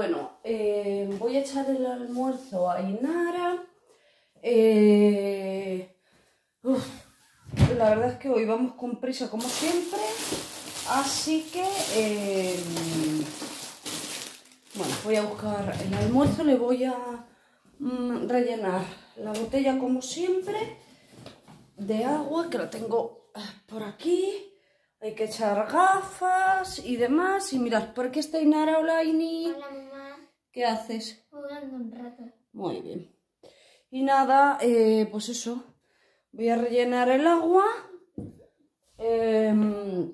bueno, eh, voy a echar el almuerzo a Inara. Eh, la verdad es que hoy vamos con prisa como siempre. Así que, eh, voy a buscar el almuerzo, le voy a mm, rellenar la botella como siempre de agua, que la tengo ah, por aquí. Hay que echar gafas y demás. Y mirad, por qué está Inara, hola Ini. ¿Qué haces? Jugando un rato. Muy bien. Y nada, eh, pues eso. Voy a rellenar el agua. Em,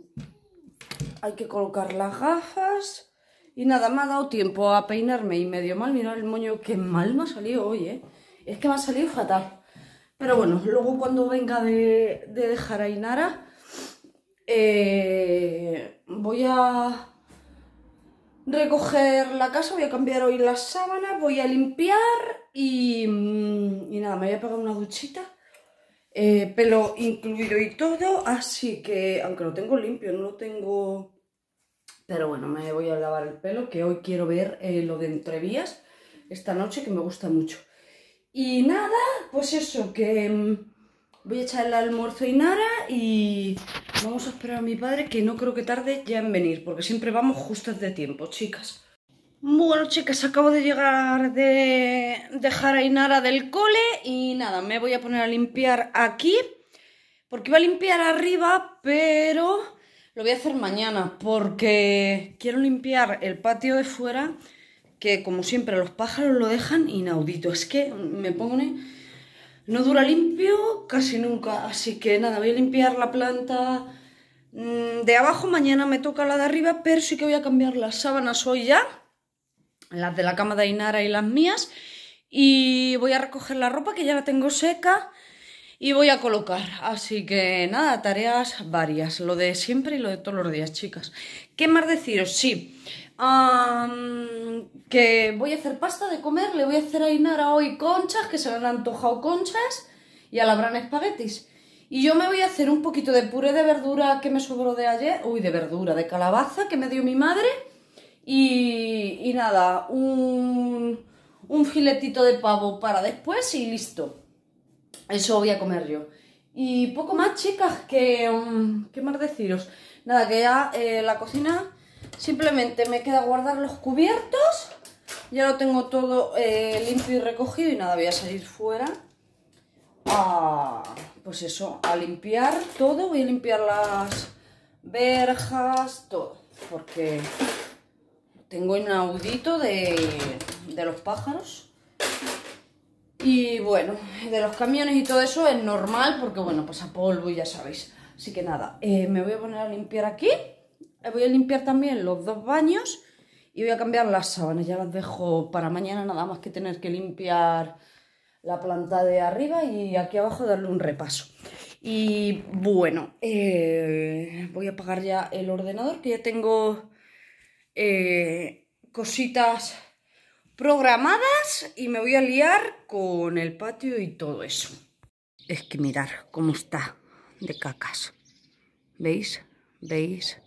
hay que colocar las gafas. Y nada, me ha dado tiempo a peinarme y medio mal. Mirad el moño, que mal me ha salido hoy, ¿eh? Es que me ha salido fatal. Pero bueno, luego cuando venga de, de dejar a Inara, eh, voy a recoger la casa, voy a cambiar hoy la sábana, voy a limpiar y, mm, nada, me voy a pegar una duchita, eh, pelo incluido y todo, así que aunque lo tengo limpio, no lo tengo... Pero bueno, me voy a lavar el pelo, que hoy quiero ver eh, lo de entrevías esta noche, que me gusta mucho. Y nada, pues eso, que mm, Voy a echar el almuerzo a Inara y vamos a esperar a mi padre que no creo que tarde ya en venir, porque siempre vamos justas de tiempo, chicas. Bueno, chicas, acabo de llegar de dejar a Inara del cole y nada, me voy a poner a limpiar aquí, porque iba a limpiar arriba, pero lo voy a hacer mañana, porque quiero limpiar el patio de fuera, que como siempre los pájaros lo dejan inaudito, es que me pone no dura limpio casi nunca, así que nada, voy a limpiar la planta mm, de abajo, mañana me toca la de arriba, pero sí que voy a cambiar las sábanas hoy ya, las de la cama de Inara y las mías, y voy a recoger la ropa que ya la tengo seca y voy a colocar. Así que nada, tareas varias, lo de siempre y lo de todos los días, chicas. ¿Qué más deciros? Sí, que voy a hacer pasta de comer, le voy a hacer a Inara hoy conchas, que se me han antojado conchas, y a la Bran espaguetis. Y yo me voy a hacer un poquito de puré de verdura que me sobró de ayer, uy, de verdura, de calabaza que me dio mi madre, y, nada, un, un filetito de pavo para después y listo. Eso voy a comer yo. Y poco más, chicas, que... Mm, ¿Qué más deciros? Nada, que ya eh, la cocina Simplemente me queda guardar los cubiertos. Ya lo tengo todo eh, limpio y recogido y nada, voy a salir fuera. Ah, pues eso, a limpiar todo. Voy a limpiar las verjas, todo. Porque tengo inaudito de, los pájaros. Y bueno, de los camiones y todo eso es normal porque, bueno, pasa polvo y ya sabéis. Así que nada, eh, me voy a poner a limpiar aquí. Eh, voy a limpiar también los dos baños y voy a cambiar las sábanas. Ya las dejo para mañana nada más que tener que limpiar la planta de arriba y aquí abajo darle un repaso. Y bueno, eh, voy a apagar ya el ordenador que ya tengo eh, cositas programadas y me voy a liar con el patio y todo eso. Es que mirar cómo está de cacas. ¿Veis? ¿Veis?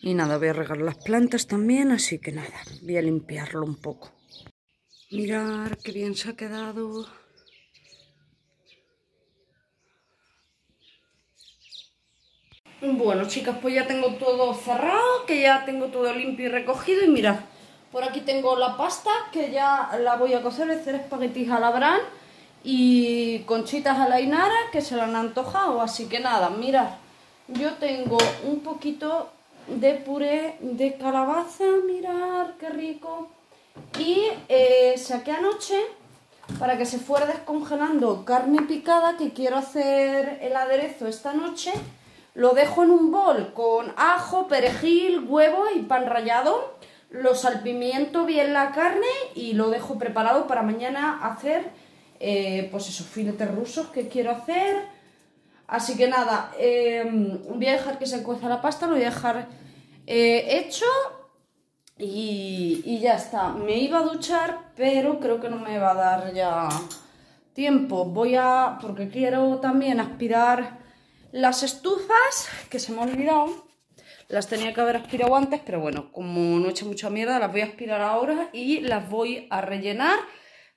Y nada, voy a regar las plantas también, así que nada, voy a limpiarlo un poco. Mirar qué bien se ha quedado. Bueno, chicas, pues ya tengo todo cerrado, que ya tengo todo limpio y recogido. Y mirad, por aquí tengo la pasta, que ya la voy a cocer, hacer espaguetis a la y conchitas a la inara, que se la han antojado. Así que nada, mirad, yo tengo un poquito de puré de calabaza, mirar qué rico. Y eh, saqué anoche para que se fuera descongelando carne picada que quiero hacer el aderezo esta noche. Lo dejo en un bol con ajo, perejil, huevo y pan rallado. Lo salpimiento bien la carne y lo dejo preparado para mañana hacer, eh, pues esos filetes rusos que quiero hacer Así que nada, em, voy a dejar que se cueza la pasta, lo voy a dejar eh, hecho y, y, ya está. Me iba a duchar, pero creo que no me va a dar ya tiempo. Voy a, porque quiero también aspirar las estufas, que se me ha olvidado. Las tenía que haber aspirado antes, pero bueno, como no he hecho mucha mierda, las voy a aspirar ahora y las voy a rellenar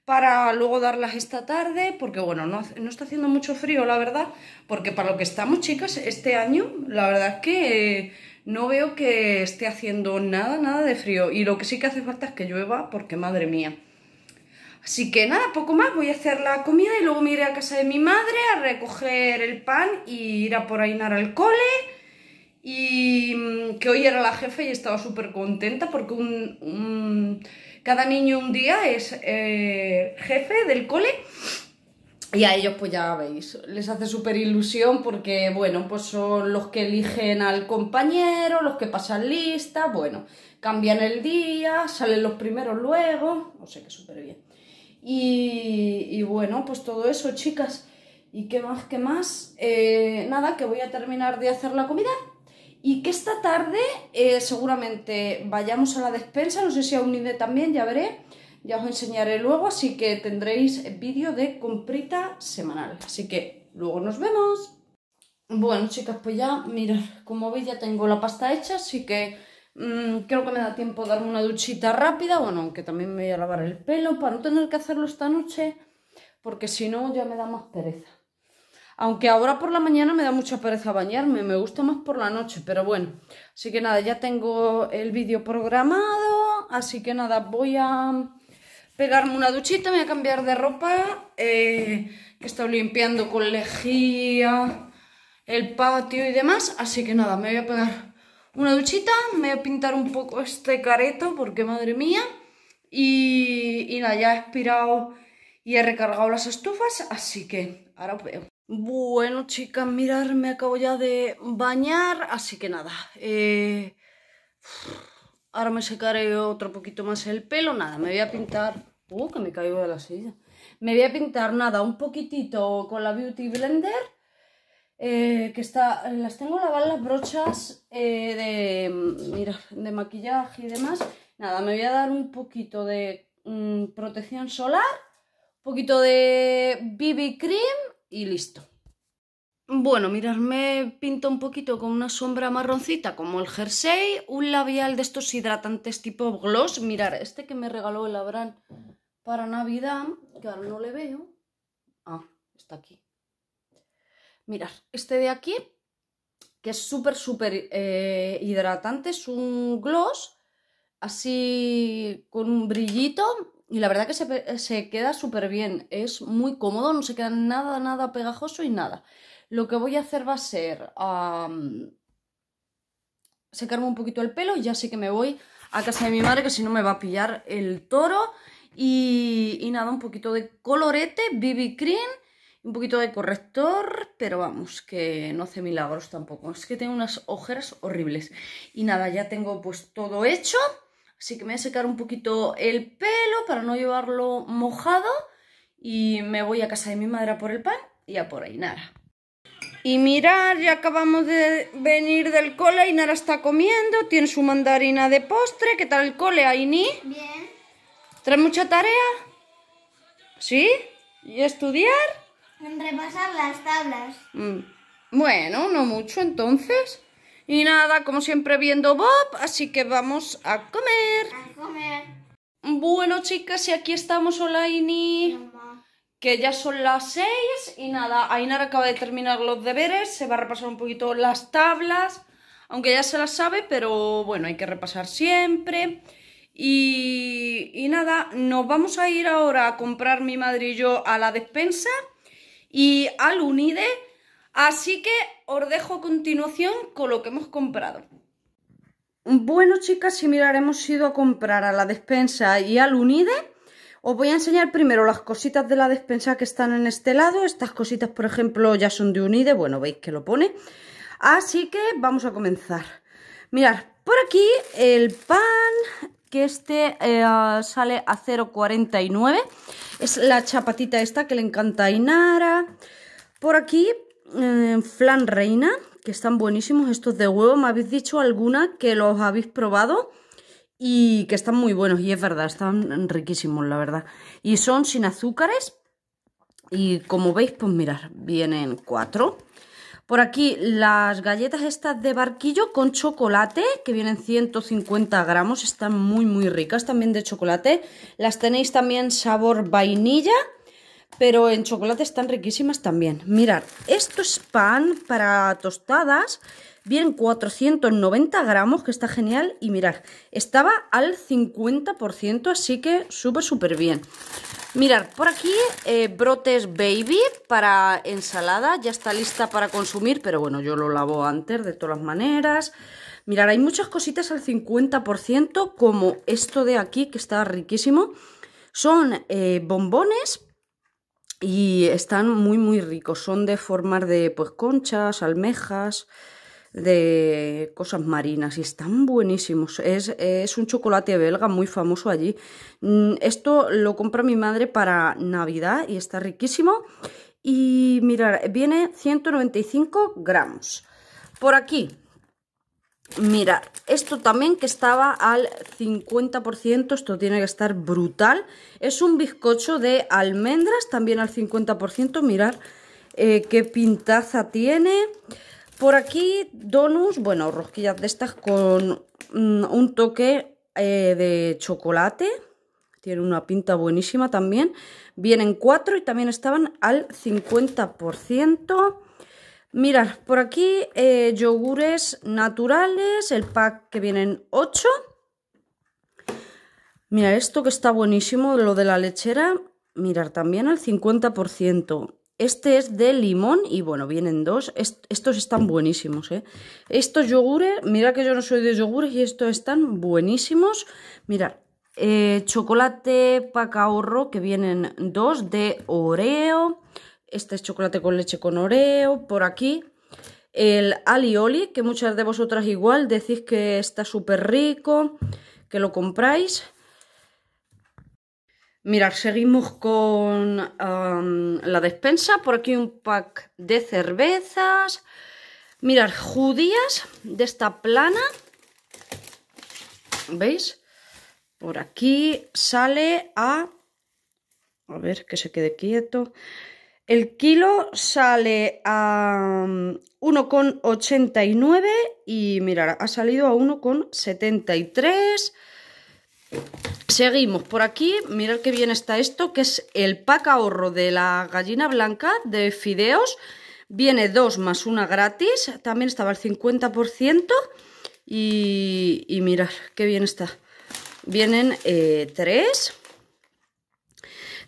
para luego darlas esta tarde, porque bueno, no, no, está haciendo mucho frío, la verdad, porque para lo que estamos, chicas, este año, la verdad es que eh, no veo que esté haciendo nada, nada de frío, y lo que sí que hace falta es que llueva, porque madre mía. Así que nada, poco más, voy a hacer la comida y luego me iré a casa de mi madre a recoger el pan y ir a por Ainar al cole y mm, que hoy era la jefe y estaba súper contenta porque un, cada niño un día es eh, jefe del cole y a ellos pues ya veis, les hace súper ilusión porque bueno, pues son los que eligen al compañero, los que pasan lista, bueno, cambian el día, salen los primeros luego, o sea que súper bien. Y, bueno, pues todo eso chicas. ¿Y qué más? ¿Qué más? Eh, nada, que voy a terminar de hacer la comida y que esta tarde eh, seguramente vayamos a la despensa, no sé si a Unide también, ya veré, ya os enseñaré luego, así que tendréis vídeo de comprita semanal. Así que luego nos vemos. Bueno, chicas, pues ya, mirad, como veis ya tengo la pasta hecha, así que mm, creo que me da tiempo darme una duchita rápida, bueno, aunque también me voy a lavar el pelo para no tener que hacerlo esta noche, porque si no ya me da más pereza. Aunque ahora por la mañana me da mucha pereza bañarme, me gusta más por la noche, pero bueno. Así que nada, ya tengo el vídeo programado, así que nada, voy a pegarme una duchita, me voy a cambiar de ropa, eh, he estado limpiando con lejía, el patio y demás, así que nada, me voy a pegar una duchita, me voy a pintar un poco este careto, porque madre mía, y, nada, ya he expirado y he recargado las estufas, así que ahora os veo. Bueno, chicas, mirar, me acabo ya de bañar, así que nada. Eh, ahora me secaré otro poquito más el pelo, nada, me voy a pintar... ¡Uh, que me caigo de la silla! Me voy a pintar, nada, un poquitito con la Beauty Blender, eh, que está... Las tengo lavadas las brochas eh, de... Mira, de maquillaje y demás. Nada, me voy a dar un poquito de mm, protección solar, un poquito de BB Cream y listo. Bueno, mirarme pinto un poquito con una sombra marroncita como el jersey, un labial de estos hidratantes tipo gloss. Mirar, este que me regaló el Abraham para Navidad, que ahora no le veo. Ah, está aquí. Mirar, este de aquí, que es súper, súper eh, hidratante, es un gloss así con un brillito y la verdad que se, queda súper bien, es muy cómodo, no se queda nada, nada pegajoso y nada. Lo que voy a hacer va a ser secarme un poquito el pelo y ya sé que me voy a casa de mi madre, que si no me va a pillar el toro. Y, y, nada, un poquito de colorete, BB Cream, un poquito de corrector, pero vamos, que no hace milagros tampoco. Es que tengo unas ojeras horribles. Y nada, ya tengo pues todo hecho. Así que me voy a secar un poquito el pelo para no llevarlo mojado y me voy a casa de mi madre a por el pan y a por Ainara. Y mirar, ya acabamos de venir del cole, Ainara está comiendo, tiene su mandarina de postre. ¿Qué tal el cole, Aini? Bien. ¿Traes mucha tarea? ¿Sí? ¿Y estudiar? repasar las tablas. Mm. Bueno, no mucho entonces. Y nada, como siempre viendo Bob, así que vamos a comer. A comer. Bueno, chicas, y aquí estamos, hola Ini. Que ya son las seis y nada, Ainara acaba de terminar los deberes, se va a repasar un poquito las tablas, aunque ya se las sabe, pero bueno, hay que repasar siempre. Y, y nada, nos vamos a ir ahora a comprar mi madre y yo a la despensa y al Unide Así que os dejo a continuación con lo que hemos comprado. Bueno, chicas, mirar, hemos ido a comprar a la despensa y al Unide. Os voy a enseñar primero las cositas de la despensa que están en este lado. Estas cositas, por ejemplo, ya son de Unide. Bueno, veis que lo pone. Así que vamos a comenzar. Mirad, por aquí el pan, que este eh, sale a 0,49. Es la chapatita esta que le encanta a Inara. Por aquí eh, flan reina, que están buenísimos estos de huevo. Me habéis dicho alguna que los habéis probado y que están muy buenos. Y es verdad, están riquísimos, la verdad. Y son sin azúcares. Y como veis, pues mirad, vienen cuatro. Por aquí las galletas estas de barquillo con chocolate, que vienen 150 gramos, están muy muy ricas también de chocolate. Las tenéis también sabor vainilla pero en chocolate están riquísimas también. Mirad, esto es pan para tostadas, bien 490 gramos, que está genial, y mirad, estaba al 50%, así que súper, súper bien. Mirad, por aquí eh, brotes baby para ensalada, ya está lista para consumir, pero bueno, yo lo lavo antes de todas maneras. Mirad, hay muchas cositas al 50%, como esto de aquí, que está riquísimo. Son eh, bombones y están muy muy ricos. Son de formar de pues conchas, almejas, de cosas marinas y están buenísimos. Es, es, un chocolate belga muy famoso allí. Mm, esto lo compra mi madre para Navidad y está riquísimo. Y mira viene 195 gramos. Por aquí mira, Esto también que estaba al 50%, esto tiene que estar brutal. Es un bizcocho de almendras, también al 50%, mirar eh, qué pintaza tiene. Por aquí, donuts, bueno, rosquillas de estas con mm, un toque eh, de chocolate. Tiene una pinta buenísima también. Vienen cuatro y también estaban al 50%. Mirad, por aquí eh, yogures naturales, el pack que vienen 8. Mirad, esto que está buenísimo, lo de la lechera, mirar también al 50%. Este es de limón y bueno, vienen dos. estos están buenísimos, ¿eh? Estos yogures, mira que yo no soy de yogures y estos están buenísimos. Mirad, eh, chocolate chocolate ahorro, que vienen dos de Oreo. Este es chocolate con leche con oreo, por aquí. El alioli, que muchas de vosotras igual decís que está súper rico, que lo compráis. Mirad, seguimos con la despensa. Por aquí un pack de cervezas. Mirad, judías de esta plana. ¿Veis? Por aquí sale a... A ver, que se quede quieto. El kilo sale a 1,89 mm, y mirad, ha salido a 1,73. Seguimos por aquí, mirad qué bien está esto, que es el pack ahorro de la gallina blanca de fideos. Viene 2 más una gratis, también estaba el 50% y, y mirad qué bien está. Vienen 3. Eh,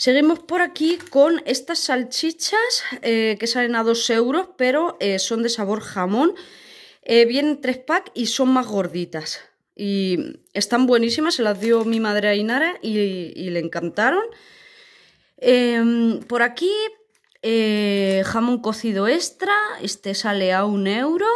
Seguimos por aquí con estas salchichas eh, que salen a 2 euros, pero eh, son de sabor jamón. Eh, vienen tres pack y son más gorditas. Y están buenísimas, se las dio mi madre a Inara y, le encantaron. Em, por aquí, jamón cocido extra, este sale a 1 euro.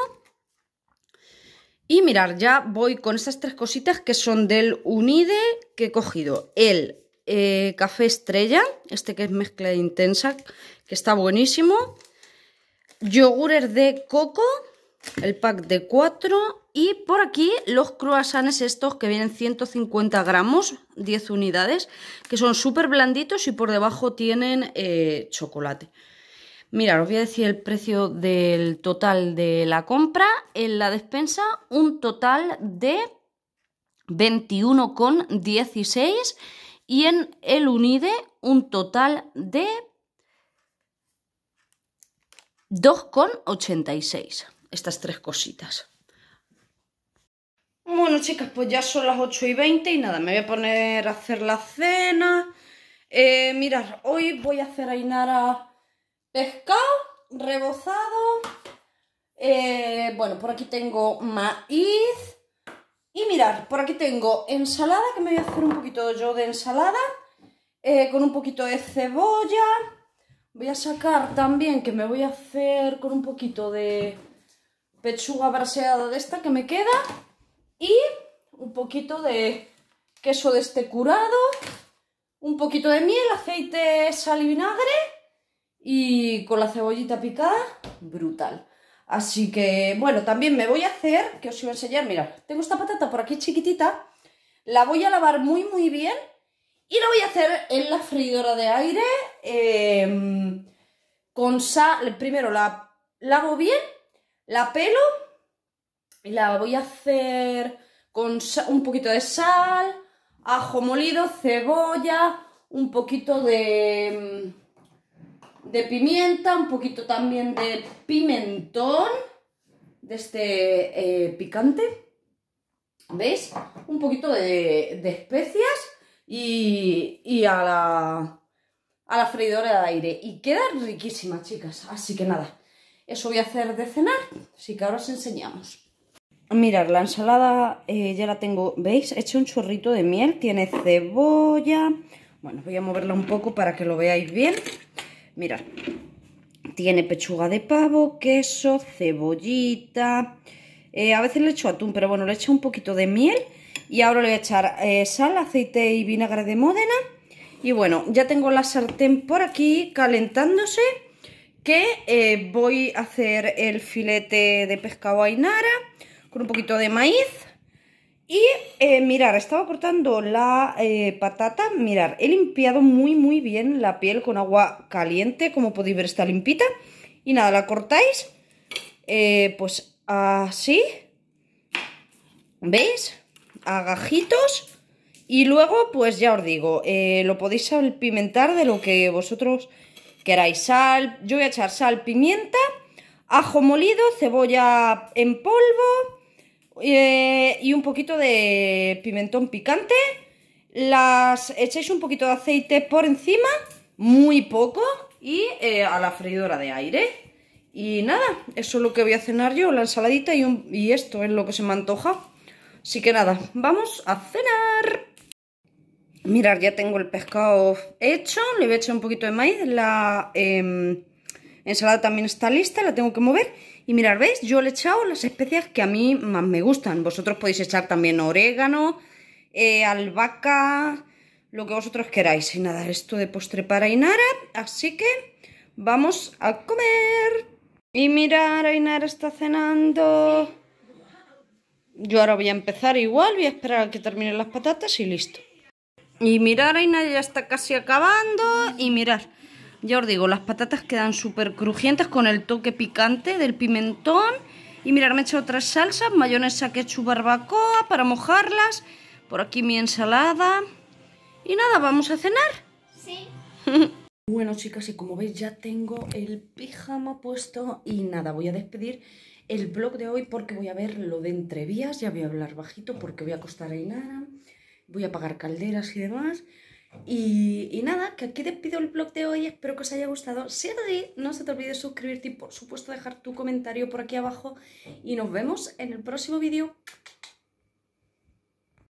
Y mirar, ya voy con estas tres cositas que son del Unide que he cogido. El eh, café estrella, este que es mezcla intensa, que está buenísimo. Yogures de coco, el pack de 4. Y por aquí los croissants estos que vienen 150 gramos, 10 unidades, que son súper blanditos y por debajo tienen eh, chocolate. Mira, os voy a decir el precio del total de la compra. En la despensa un total de 21,16 y en el UNIDE un total de 2,86. Estas tres cositas. Bueno, chicas, pues ya son las 8 y 20 y nada, me voy a poner a hacer la cena. Eh, mirad, hoy voy a hacer ainara pescado rebozado. Eh, bueno, por aquí tengo maíz. Y mirar, por aquí tengo ensalada, que me voy a hacer un poquito yo de ensalada, eh, con un poquito de cebolla. Voy a sacar también, que me voy a hacer con un poquito de pechuga braseada de esta que me queda. Y un poquito de queso de este curado, un poquito de miel, aceite, sal y vinagre. Y con la cebollita picada, brutal. Así que, bueno, también me voy a hacer, que os iba a enseñar, mira, tengo esta patata por aquí chiquitita, la voy a lavar muy muy bien y la voy a hacer en la freidora de aire em, con sal, primero la lavo bien, la pelo y la voy a hacer con un poquito de sal, ajo molido, cebolla, un poquito de em, de pimienta, un poquito también de pimentón, de este eh, picante, ¿veis? Un poquito de, especias y, a, la, a la freidora de aire. Y queda riquísima, chicas. Así que nada, eso voy a hacer de cenar, así que ahora os enseñamos. Mirad, la ensalada eh, ya la tengo, ¿veis? He hecho un chorrito de miel, tiene cebolla... Bueno, voy a moverla un poco para que lo veáis bien. Mirad, tiene pechuga de pavo, queso, cebollita... Eh, a veces le echo atún, pero bueno, le echo un poquito de miel. Y ahora le voy a echar eh, sal, aceite y vinagre de Módena. Y bueno, ya tengo la sartén por aquí calentándose. Que eh, voy a hacer el filete de pescado ainara con un poquito de maíz y mirad, eh, mirar, estaba cortando la eh, patata, mirar, he limpiado muy muy bien la piel con agua caliente, como podéis ver está limpita. Y nada, la cortáis, eh, pues así, ¿veis? Agajitos y luego pues ya os digo, lo podéis salpimentar de lo que vosotros queráis. Sal, yo voy a echar sal, pimienta, ajo molido, cebolla en polvo eh, y un poquito de pimentón picante. Las echáis un poquito de aceite por encima, muy poco, y eh, a la freidora de aire. Y nada, eso es lo que voy a cenar yo, la ensaladita y, esto es lo que se me antoja. Así que nada, vamos a cenar. Mirad, ya tengo el pescado hecho, le voy a echar un poquito de maíz, la... Em, ensalada también está lista, la tengo que mover. Y mirar, ¿veis? Yo le he echado las especias que a mí más me gustan. Vosotros podéis echar también orégano, eh, albahaca, lo que vosotros queráis. Y nada, esto de postre para Inara, así que vamos a comer. Y mirar, Ainara está cenando. Yo ahora voy a empezar igual, voy a esperar a que terminen las patatas y listo. Y mirar, Ainara ya está casi acabando. Y mirar, ya os digo, las patatas quedan súper crujientes con el toque picante del pimentón. Y mirar, me he hecho otras salsas, mayonesa, ketchup, barbacoa para mojarlas. Por aquí mi ensalada. Y nada, ¿vamos a cenar? Sí. bueno, chicas, y como veis ya tengo el pijama puesto y nada, voy a despedir el blog de hoy porque voy a ver lo de entrevías, ya voy a hablar bajito porque voy a costar a nada, voy a apagar calderas y demás. Y, nada, que aquí despido el blog de hoy, espero que os haya gustado. Si es así, no se te olvide suscribirte y por supuesto dejar tu comentario por aquí abajo. Y nos vemos en el próximo vídeo.